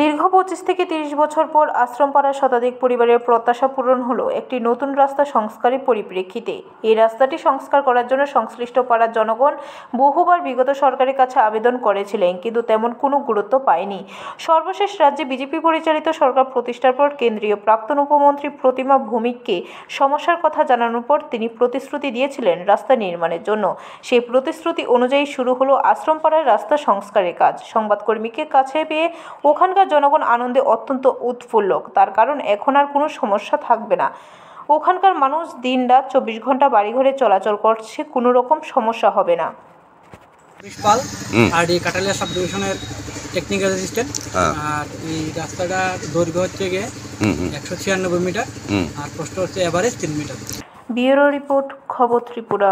দীর্ঘ পঁচিশ থেকে তিরিশ বছর পর আশ্রম পাড়ার শতাধিক পরিবারের প্রত্যাশা পূরণ হলো একটি নতুন রাস্তা সংস্কারের পরিপ্রেক্ষিতে এই রাস্তাটি সংস্কার করার জন্য সংশ্লিষ্ট পাড়ার জনগণ বহুবার বিগত সরকারের কাছে আবেদন করেছিলেন কিন্তু তেমন কোনো গুরুত্ব পায়নি সর্বশেষ রাজ্যে বিজেপি পরিচালিত সরকার প্রতিষ্ঠার পর কেন্দ্রীয় প্রাক্তন উপমন্ত্রী প্রতিমা ভৌমিককে সমস্যার কথা জানানোর পর তিনি প্রতিশ্রুতি দিয়েছিলেন রাস্তা নির্মাণের জন্য সেই প্রতিশ্রুতি অনুযায়ী শুরু হলো আশ্রম পাড়ার রাস্তা সংস্কারের কাজ সংবাদকর্মীকে কাছে পেয়ে ওখানকার এখানকার জনগণ আনন্দে অত্যন্ত উৎফুল্ল তার কারণ এখন আর কোনো সমস্যা থাকবে না ওখানকার মানুষ দিন রাত চব্বিশ ঘন্টা বাড়িঘরে চলাচল করছে কোনো রকম সমস্যা হবে না আর এই কাটালিয়া সাব টেকনিক্যাল অ্যাসিস্ট্যান্ট আর এই রাস্তাটার দৈর্ঘ্য হচ্ছে গিয়ে একশো ছিয়ানব্বই মিটার আর প্রস্থ হচ্ছে এভারেজ তিন মিটার বিউরো রিপোর্ট খবর ত্রিপুরা